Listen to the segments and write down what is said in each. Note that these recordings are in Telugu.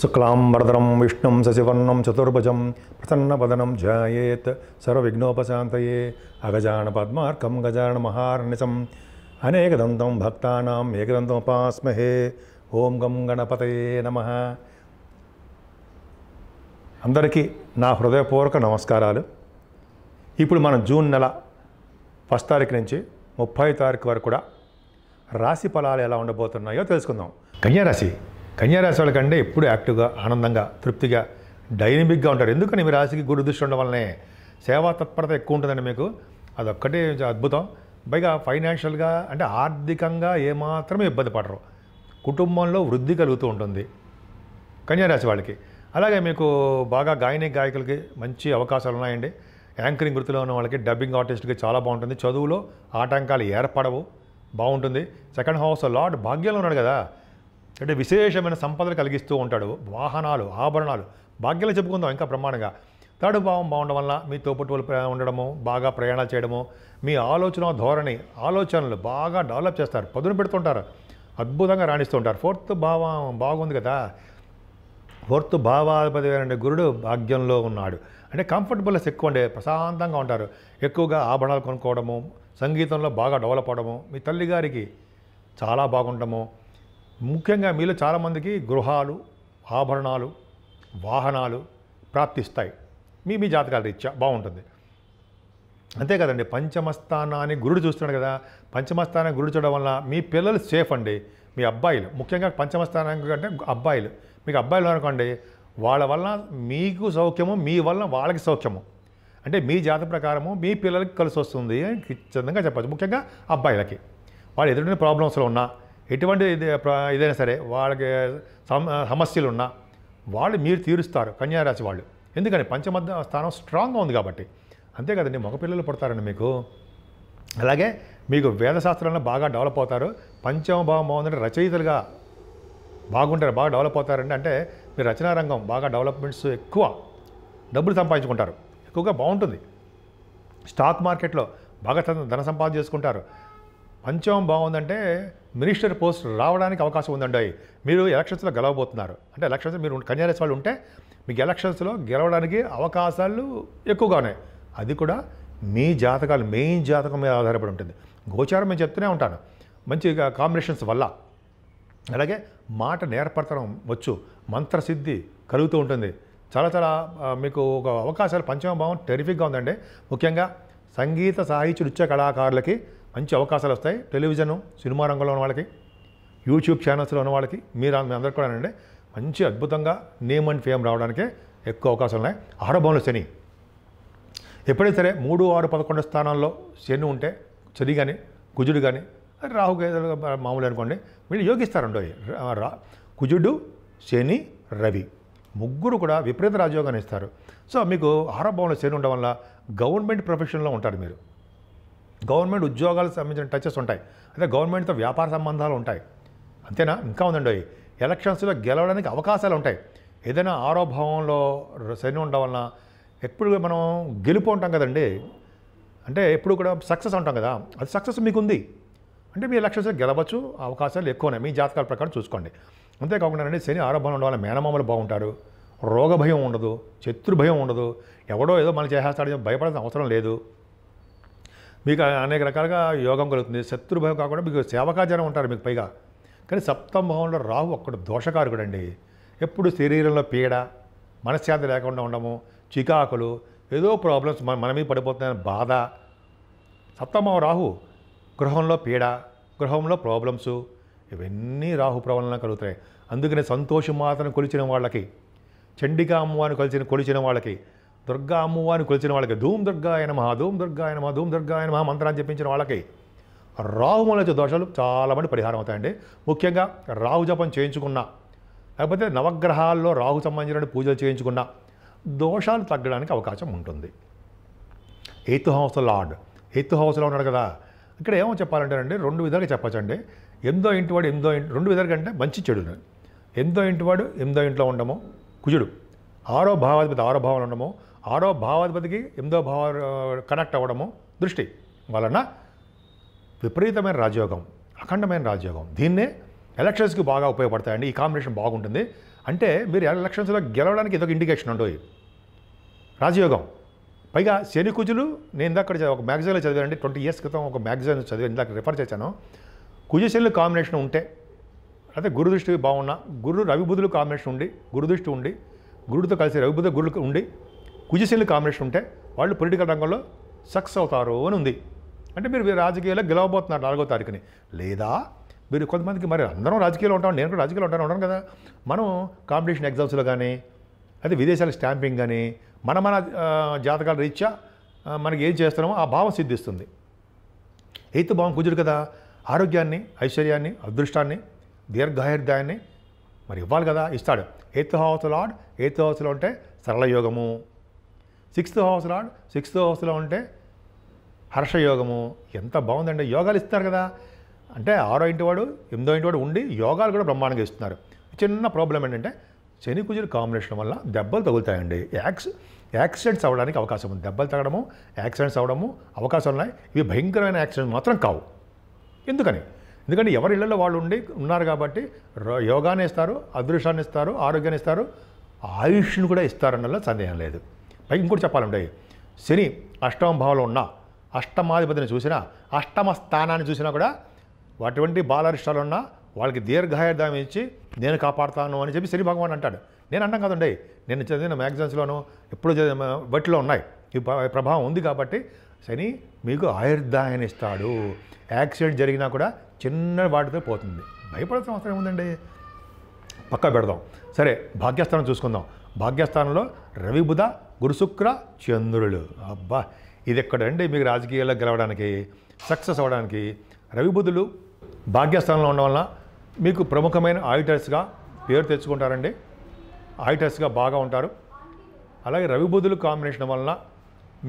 శుక్లాంబరదరం విష్ణుం శశివర్ణం చతుర్భుజం ప్రసన్నవదనం ధ్యాయేత్ సర్వవిఘ్నోపశాంతయే అగజాన పద్మార్కం గజాన మహార్నిశం అనేకదంతం భక్తానాం ఏకదంతముపాస్మహే ఓం గం గణపతయే నమ అందరికీ నా హృదయపూర్వక నమస్కారాలు ఇప్పుడు మనం జూన్ నెల ఫస్ట్ తారీఖు నుంచి ముప్పై తారీఖు వరకు కూడా రాశి ఫలాలు ఎలా ఉండబోతున్నాయో తెలుసుకుందాం కన్యారాశి వాళ్ళ వాళ్ళకంటే ఎప్పుడు యాక్టివ్గా ఆనందంగా తృప్తిగా డైనమిక్గా ఉంటారు ఎందుకని మీ రాశికి గురు దృష్టి ఉండడం వల్లనే సేవా తత్పరత ఎక్కువ ఉంటుందండి మీకు అదొక్కటే అద్భుతం పైగా ఫైనాన్షియల్గా అంటే ఆర్థికంగా ఏమాత్రమే ఇబ్బంది పడరు కుటుంబంలో వృద్ధి కలుగుతూ ఉంటుంది రాశి వాళ్ళకి అలాగే మీకు బాగా గాయని గాయకులకి మంచి అవకాశాలు ఉన్నాయండి యాంకరింగ్ వృత్తిలో ఉన్న వాళ్ళకి డబ్బింగ్ ఆర్టిస్ట్కి చాలా బాగుంటుంది చదువులో ఆటంకాలు ఏర్పడవు బాగుంటుంది సెకండ్ హౌస్ లార్డ్ భాగ్యంలో ఉన్నాడు కదా అంటే విశేషమైన సంపదలు కలిగిస్తూ ఉంటాడు వాహనాలు ఆభరణాలు భాగ్యాలు చెప్పుకుందాం ఇంకా ప్రమాణంగా థర్డ్ భావం బాగుండడం వల్ల మీ తోపట్టువులు ఉండడము బాగా ప్రయాణాలు చేయడము మీ ఆలోచన ధోరణి ఆలోచనలు బాగా డెవలప్ చేస్తారు పదును పెడుతుంటారు అద్భుతంగా రాణిస్తుంటారు ఫోర్త్ భావం బాగుంది కదా ఫోర్త్ భావాధిపతి అయిన గురుడు భాగ్యంలో ఉన్నాడు అంటే కంఫర్టబుల్నెస్ ఎక్కువ ఉండే ప్రశాంతంగా ఉంటారు ఎక్కువగా ఆభరణాలు కొనుక్కోవడము సంగీతంలో బాగా డెవలప్ అవడము మీ తల్లిగారికి చాలా బాగుండము ముఖ్యంగా మీలో చాలామందికి గృహాలు ఆభరణాలు వాహనాలు ప్రాప్తిస్తాయి మీ మీ జాతకాల రీత్యా బాగుంటుంది అంతే కదండి పంచమస్థానాన్ని గురుడు చూస్తున్నాడు కదా పంచమస్థానం గురుడు చూడడం వల్ల మీ పిల్లలు సేఫ్ అండి మీ అబ్బాయిలు ముఖ్యంగా పంచమస్థానం కంటే అబ్బాయిలు మీకు అబ్బాయిలు అనుకోండి వాళ్ళ వల్ల మీకు సౌఖ్యము మీ వల్ల వాళ్ళకి సౌఖ్యము అంటే మీ జాత ప్రకారము మీ పిల్లలకి కలిసి వస్తుంది అని చందంగా చెప్పచ్చు ముఖ్యంగా అబ్బాయిలకి వాళ్ళు ఎదుటి ప్రాబ్లమ్స్లో ఉన్నా ఎటువంటి ఏదైనా సరే వాళ్ళకి సమస్యలు ఉన్నా వాళ్ళు మీరు తీరుస్తారు కన్యారాశి వాళ్ళు ఎందుకని పంచమద్ద స్థానం స్ట్రాంగ్గా ఉంది కాబట్టి అంతే కదండి మగపిల్లలు పుడతారండి మీకు అలాగే మీకు వేదశాస్త్రంలో బాగా డెవలప్ అవుతారు పంచమ భావం బాగుందంటే రచయితలుగా బాగుంటారు బాగా డెవలప్ అవుతారండి అంటే మీ రచనా రంగం బాగా డెవలప్మెంట్స్ ఎక్కువ డబ్బులు సంపాదించుకుంటారు ఎక్కువగా బాగుంటుంది స్టాక్ మార్కెట్లో బాగా ధన సంపాదన చేసుకుంటారు పంచమం బాగుందంటే మినిస్టర్ పోస్ట్ రావడానికి అవకాశం ఉందండి మీరు ఎలక్షన్స్లో గెలవబోతున్నారు అంటే ఎలక్షన్స్ మీరు కన్యారేస్ వాళ్ళు ఉంటే మీకు ఎలక్షన్స్లో గెలవడానికి అవకాశాలు ఎక్కువగా ఉన్నాయి అది కూడా మీ జాతకాలు మెయిన్ జాతకం మీద ఆధారపడి ఉంటుంది గోచారం మేము చెప్తూనే ఉంటాను మంచి కాంబినేషన్స్ వల్ల అలాగే మాట నేర్పడతనం వచ్చు మంత్రసిద్ధి కలుగుతూ ఉంటుంది చాలా చాలా మీకు ఒక అవకాశాలు పంచమభావం టెరిఫిక్గా ఉందండి ముఖ్యంగా సంగీత సాహిత్య నృత్య కళాకారులకి మంచి అవకాశాలు వస్తాయి టెలివిజన్ సినిమా రంగంలో ఉన్న వాళ్ళకి యూట్యూబ్ ఛానల్స్లో ఉన్న వాళ్ళకి మీరు మీ అందరికీ కూడా అండి మంచి అద్భుతంగా నేమ్ అండ్ ఫేమ్ రావడానికి ఎక్కువ అవకాశాలు ఉన్నాయి ఆరోభంలో శని ఎప్పుడైనా సరే మూడు ఆరు పదకొండు స్థానాల్లో శని ఉంటే శని కానీ కుజుడు కానీ రాహు మామూలు అనుకోండి వీళ్ళు యోగిస్తారండి రా కుజుడు శని రవి ముగ్గురు కూడా విపరీత రాజయోగాన్ని ఇస్తారు సో మీకు ఆరోభంలో శని ఉండడం వల్ల గవర్నమెంట్ ప్రొఫెషన్లో ఉంటారు మీరు గవర్నమెంట్ ఉద్యోగాలకు సంబంధించిన టచెస్ ఉంటాయి అంటే గవర్నమెంట్తో వ్యాపార సంబంధాలు ఉంటాయి అంతేనా ఇంకా ఉందండి ఎలక్షన్స్లో గెలవడానికి అవకాశాలు ఉంటాయి ఏదైనా ఆరోభావంలో శని ఉండడం వలన ఎప్పుడు మనం గెలుపు ఉంటాం కదండి అంటే ఎప్పుడు కూడా సక్సెస్ ఉంటాం కదా అది సక్సెస్ మీకుంది అంటే మీ ఎలక్షన్స్లో గెలవచ్చు అవకాశాలు ఎక్కువనే మీ జాతకాల ప్రకారం చూసుకోండి అంతేకాకుండా అండి శని ఆరోభావం ఉండడం వల్ల మేనమామలు బాగుంటారు రోగభయం ఉండదు శత్రుభయం ఉండదు ఎవడో ఏదో మనం చేసేస్తాడో భయపడాల్సిన అవసరం లేదు మీకు అనేక రకాలుగా యోగం కలుగుతుంది శత్రుభయం కాకుండా మీకు సేవకాజనం ఉంటారు మీకు పైగా కానీ భావంలో రాహు ఒక్కడు దోషకారకుడు అండి ఎప్పుడు శరీరంలో పీడ మనశ్శాంతి లేకుండా ఉండము చికాకులు ఏదో ప్రాబ్లమ్స్ మన మనమే పడిపోతున్నాయని బాధ సప్తమభావం రాహు గృహంలో పీడ గృహంలో ప్రాబ్లమ్స్ ఇవన్నీ రాహు ప్రవలన కలుగుతాయి అందుకనే సంతోషం మాత్రం కొలిచిన వాళ్ళకి చండికా అమ్మవారిని కలిసిన కొలిచిన వాళ్ళకి దుర్గా అమ్మవారిని కొలిచిన వాళ్ళకి ధూమ్ దుర్గా ఆయన మహా ధూమ్ దుర్గా ఆయన మహా ధూమ్ దుర్గా ఆయన మహా మంత్రాన్ని చెప్పించిన వాళ్ళకి రాహుమూలచ దోషాలు చాలామంది పరిహారం అవుతాయండి ముఖ్యంగా రాహు జపం చేయించుకున్నా లేకపోతే నవగ్రహాల్లో రాహు సంబంధించిన పూజలు చేయించుకున్నా దోషాలు తగ్గడానికి అవకాశం ఉంటుంది ఎయిత్ హౌస్ లార్డ్ ఎయిత్ హౌస్లో ఉన్నాడు కదా ఇక్కడ ఏమో అండి రెండు విధాలుగా చెప్పచ్చండి ఎంతో ఇంటి వాడు ఎనిమిదో ఇంటి రెండు విధాలుగా అంటే మంచి చెడు ఎంతో ఇంటి వాడు ఎనిమిదో ఇంట్లో ఉండము కుజుడు ఆరో భావాధిపతి ఆరో భావాలు ఉండము ఆరో భావాధిపతికి ఎనిమిదో భావ కనెక్ట్ అవ్వడము దృష్టి వలన విపరీతమైన రాజయోగం అఖండమైన రాజయోగం దీన్నే ఎలక్షన్స్కి బాగా ఉపయోగపడతాయండి ఈ కాంబినేషన్ బాగుంటుంది అంటే మీరు ఎలక్షన్స్లో గెలవడానికి ఇదొక ఇండికేషన్ ఉండవు రాజయోగం పైగా శని కుజులు నేను ఇందాక ఒక మ్యాగజైన్లో చదివానండి ట్వంటీ ఇయర్స్ క్రితం ఒక మ్యాగజైన్ చదివి ఇందాక రిఫర్ చేశాను కుజశనులు కాంబినేషన్ ఉంటే అయితే గురు దృష్టి బాగున్నా గురు రవిబుధులు కాంబినేషన్ ఉండి గురు దృష్టి ఉండి గురుడితో కలిసి రవిబుధ గురులు ఉండి కుజిశీలు కాంబినేషన్ ఉంటే వాళ్ళు పొలిటికల్ రంగంలో సక్సెస్ అవుతారు అని ఉంది అంటే మీరు రాజకీయాల్లో గెలవబోతున్నారు నాలుగో తారీఖుని లేదా మీరు కొంతమందికి మరి అందరం రాజకీయాలు ఉంటాం నేను కూడా రాజకీయాలు ఉంటాను ఉంటాను కదా మనం కాంపిటీషన్ ఎగ్జామ్స్లో కానీ అదే విదేశాల స్టాంపింగ్ కానీ మన మన జాతకాల రీత్యా మనకి ఏం చేస్తున్నామో ఆ భావం సిద్ధిస్తుంది ఎయిత్ భావం కుదురు కదా ఆరోగ్యాన్ని ఐశ్వర్యాన్ని అదృష్టాన్ని దీర్ఘాయుర్దాయాన్ని మరి ఇవ్వాలి కదా ఇస్తాడు ఎయిత్ హౌస్ లాడ్ ఎయిత్ హౌస్లో ఉంటే సరళయోగము సిక్స్త్ హౌస్లో సిక్స్త్ హౌస్లో ఉంటే హర్షయోగము ఎంత బాగుందండి యోగాలు ఇస్తారు కదా అంటే ఆరో ఇంటి వాడు ఎనిమిదో ఇంటి వాడు ఉండి యోగాలు కూడా బ్రహ్మాండంగా ఇస్తున్నారు చిన్న ప్రాబ్లం ఏంటంటే శని కుజుల కాంబినేషన్ వల్ల దెబ్బలు తగులుతాయండి యాక్స్ యాక్సిడెంట్స్ అవ్వడానికి అవకాశం ఉంది దెబ్బలు తగడము యాక్సిడెంట్స్ అవ్వడము అవకాశం ఉన్నాయి ఇవి భయంకరమైన యాక్సిడెంట్స్ మాత్రం కావు ఎందుకని ఎందుకంటే ఎవరి ఇళ్లలో వాళ్ళు ఉండి ఉన్నారు కాబట్టి యోగాన్ని ఇస్తారు అదృష్టాన్ని ఇస్తారు ఆరోగ్యాన్ని ఇస్తారు ఆయుష్ను కూడా ఇస్తారన్నలో సందేహం లేదు పైకి ఇంకోటి చెప్పాలండి శని అష్టమ భావంలో ఉన్న అష్టమాధిపతిని చూసినా అష్టమ స్థానాన్ని చూసినా కూడా అటువంటి బాలరిష్టాలు ఉన్నా వాళ్ళకి దీర్ఘాయుర్దాయం ఇచ్చి నేను కాపాడుతాను అని చెప్పి శని భగవాన్ అంటాడు నేను అంటాం కదండి నేను చదివిన మ్యాగజైన్స్లోను ఎప్పుడు చదివిన బట్టిలో ఉన్నాయి ఈ ప్రభావం ఉంది కాబట్టి శని మీకు ఆయుర్దాయాన్ని ఇస్తాడు యాక్సిడెంట్ జరిగినా కూడా చిన్న వాటితో పోతుంది భయపడాల్సిన అవసరం ఉందండి పక్క పెడదాం సరే భాగ్యస్థానం చూసుకుందాం భాగ్యస్థానంలో రవి బుధ గురుశుక్ర చంద్రులు అబ్బా ఇది ఎక్కడండి మీకు రాజకీయాల్లో గెలవడానికి సక్సెస్ అవ్వడానికి రవిబుధులు భాగ్యస్థానంలో ఉండడం వల్ల మీకు ప్రముఖమైన ఆడిటర్స్గా పేరు తెచ్చుకుంటారండి ఆడిటర్స్గా బాగా ఉంటారు అలాగే రవిబుధులు కాంబినేషన్ వలన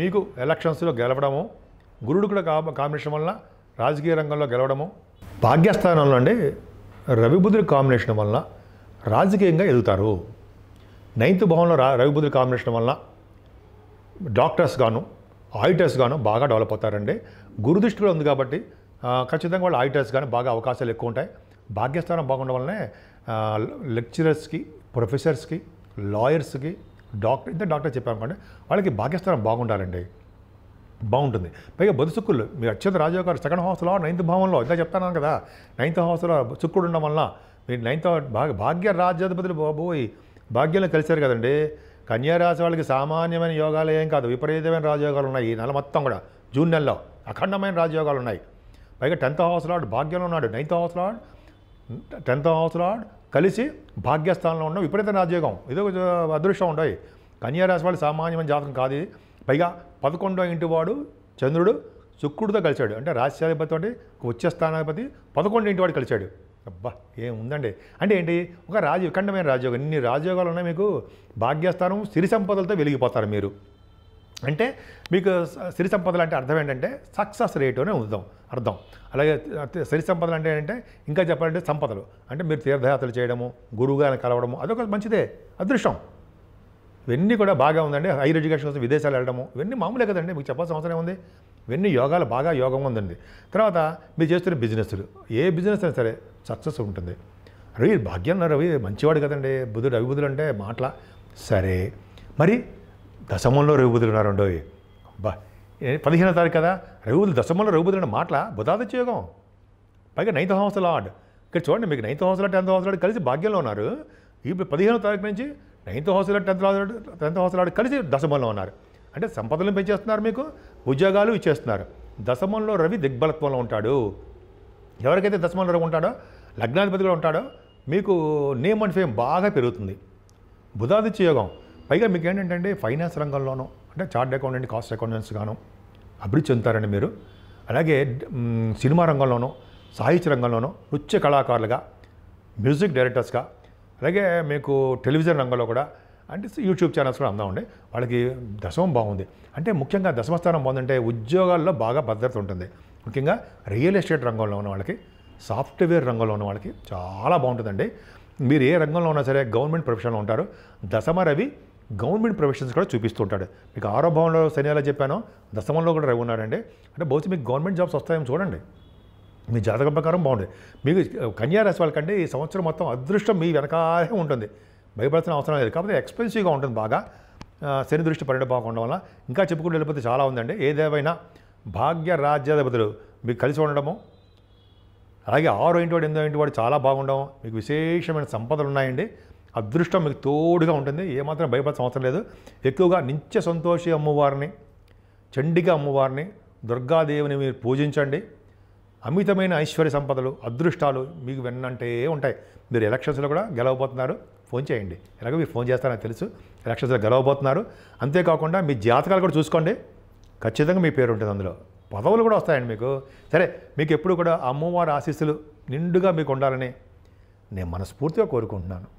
మీకు ఎలక్షన్స్లో గెలవడము గురుడు కూడా కాంబినేషన్ వలన రాజకీయ రంగంలో గెలవడము భాగ్యస్థానంలో అండి రవిబుధుల కాంబినేషన్ వలన రాజకీయంగా ఎదుగుతారు నైన్త్ భవనంలో రా రవిబుధుల కాంబినేషన్ వలన డాక్టర్స్ గాను ఆయిటర్స్ గాను బాగా డెవలప్ అవుతారండి గురుదృష్టిలో ఉంది కాబట్టి ఖచ్చితంగా వాళ్ళు ఆయిటర్స్ కానీ బాగా అవకాశాలు ఎక్కువ ఉంటాయి భాగ్యస్థానం బాగుండడం వల్లనే లెక్చరర్స్కి ప్రొఫెసర్స్కి లాయర్స్కి డాక్టర్ ఇద్దరు డాక్టర్ చెప్పామనుకోండి వాళ్ళకి భాగ్యస్థానం బాగుండాలండి బాగుంటుంది పైగా బుధ శుక్రులు మీ అత్యంత రాజయోగ గారు సెకండ్ హౌస్లో నైన్త్ భావంలో ఇంకా చెప్తాను కదా నైన్త్ హౌస్లో శుక్రుడు ఉండడం వల్ల మీరు నైన్త్ భాగ్య రాజ్యాధిపతులు బాబోయ్ భాగ్యంలో కలిశారు కదండి కన్యారాశి వాళ్ళకి సామాన్యమైన యోగాలు ఏం కాదు విపరీతమైన రాజయోగాలు ఉన్నాయి ఈ నెల మొత్తం కూడా జూన్ నెలలో అఖండమైన రాజయోగాలు ఉన్నాయి పైగా టెన్త్ హౌస్ లార్డ్ భాగ్యంలో ఉన్నాడు ninth house lord tenth house lord కలిసి భాగ్యస్థానంలో ఉన్న విపరీత రాజయోగం ఇదో అదృష్టం ఉండవు కన్యారాశి వాళ్ళు సామాన్యమైన జాతకం కాదు ఇది పైగా పదకొండో ఇంటివాడు చంద్రుడు శుక్రుడితో కలిశాడు అంటే రాశ్యాధిపతి వచ్చే ఉచ్చస్థానాధిపతి పదకొండు ఇంటివాడు కలిశాడు అబ్బా ఏముందండి అంటే ఏంటి ఒక రాజు ఖండమైన రాజయోగం ఇన్ని రాజయోగాలు ఉన్నాయి మీకు భాగ్యస్థానం సిరి సంపదలతో వెలిగిపోతారు మీరు అంటే మీకు సిరి సంపదలు అంటే అర్థం ఏంటంటే సక్సెస్ రేట్ అనే ఉందాం అర్థం అలాగే సిరి సంపదలు అంటే ఏంటంటే ఇంకా చెప్పాలంటే సంపదలు అంటే మీరు తీర్థయాత్రలు చేయడము గురువుగారిని కలవడము అదొక మంచిదే అదృష్టం ఇవన్నీ కూడా బాగా ఉందండి హైయర్ ఎడ్యుకేషన్ కోసం విదేశాలు వెళ్ళడము ఇవన్నీ మామూలే కదండి మీకు చెప్పాల్సిన అవసరం ఉంది ఇవన్నీ యోగాలు బాగా యోగం ఉందండి తర్వాత మీరు చేస్తున్న బిజినెస్లు ఏ బిజినెస్ అయినా సరే సక్సెస్ ఉంటుంది రవి భాగ్యం రవి మంచివాడు కదండి బుధుడు రవిబుధుడు అంటే మాటల సరే మరి దశమంలో రవిబుధులు ఉన్నారు రెండో బా పదిహేనో తారీఖు కదా రవిబుధులు దశమంలో రవిబుధులు ఉన్న మాటల బుధాదిత్య యోగం పైగా నైన్త్ హౌస్ లార్డ్ ఇక్కడ చూడండి మీకు ninth house tenth house lord కలిసి భాగ్యంలో ఉన్నారు ఇప్పుడు పదిహేనో తారీఖు నుంచి ninth house tenth house tenth house lord కలిసి దశమంలో ఉన్నారు అంటే సంపదలను పెంచేస్తున్నారు మీకు ఉద్యోగాలు ఇచ్చేస్తున్నారు దశమంలో రవి దిగ్బలత్వంలో ఉంటాడు ఎవరికైతే దశమంలో రవి ఉంటాడో లగ్నాధిపతి కూడా ఉంటాడో మీకు నేమ్ అండ్ ఫేమ్ బాగా పెరుగుతుంది బుధాదిత్య యోగం పైగా మీకు ఏంటంటే ఫైనాన్స్ రంగంలోనూ అంటే చార్ట్ అకౌంటెంట్ కాస్ట్ అకౌంటెంట్స్ గాను అభివృద్ధి చెందుతారండి మీరు అలాగే సినిమా రంగంలోనూ సాహిత్య రంగంలోనూ నృత్య కళాకారులుగా మ్యూజిక్ డైరెక్టర్స్గా అలాగే మీకు టెలివిజన్ రంగంలో కూడా అంటే యూట్యూబ్ ఛానల్స్ కూడా అందా ఉండే వాళ్ళకి దశమం బాగుంది అంటే ముఖ్యంగా దశమస్థానం బాగుందంటే ఉద్యోగాల్లో బాగా భద్రత ఉంటుంది ముఖ్యంగా రియల్ ఎస్టేట్ రంగంలో ఉన్న వాళ్ళకి సాఫ్ట్వేర్ రంగంలో ఉన్న వాళ్ళకి చాలా బాగుంటుందండి మీరు ఏ రంగంలో ఉన్నా సరే గవర్నమెంట్ ప్రొఫెషన్లో ఉంటారు దశమ రవి గవర్నమెంట్ ప్రొఫెషన్స్ కూడా చూపిస్తూ ఉంటాడు మీకు ఆరో భవన్లో శని ఎలా చెప్పానో దశమంలో కూడా రవి ఉన్నాడండి అంటే బహుశా మీకు గవర్నమెంట్ జాబ్స్ వస్తాయని చూడండి మీ జాతక ప్రకారం బాగుంటుంది మీకు కన్యారాశి వాళ్ళకంటే ఈ సంవత్సరం మొత్తం అదృష్టం మీ వెనకాలే ఉంటుంది భయపడాల్సిన అవసరం లేదు కాకపోతే ఎక్స్పెన్సివ్గా ఉంటుంది బాగా శని దృష్టి పన్నెండు బాగుండడం వల్ల ఇంకా చెప్పుకుంటూ వెళ్ళిపోతే చాలా ఉందండి ఏదేవైనా భాగ్య రాజ్యాధిపతులు మీకు కలిసి ఉండడము అలాగే ఆరో ఇంటి వాడు ఎనిమిదో ఇంటి వాడు చాలా బాగుండడం మీకు విశేషమైన సంపదలు ఉన్నాయండి అదృష్టం మీకు తోడుగా ఉంటుంది ఏమాత్రం భయపడాల్సిన అవసరం లేదు ఎక్కువగా నిత్య సంతోషి అమ్మవారిని చండిగా అమ్మవారిని దుర్గాదేవిని మీరు పూజించండి అమితమైన ఐశ్వర్య సంపదలు అదృష్టాలు మీకు వెన్నంటే ఉంటాయి మీరు ఎలక్షన్స్లో కూడా గెలవబోతున్నారు ఫోన్ చేయండి ఎలాగో మీరు ఫోన్ చేస్తారని తెలుసు రాక్షసులు గెలవబోతున్నారు అంతేకాకుండా మీ జాతకాలు కూడా చూసుకోండి ఖచ్చితంగా మీ పేరు ఉంటుంది అందులో పదవులు కూడా వస్తాయండి మీకు సరే మీకు ఎప్పుడు కూడా అమ్మవారి ఆశీస్సులు నిండుగా మీకు ఉండాలని నేను మనస్ఫూర్తిగా కోరుకుంటున్నాను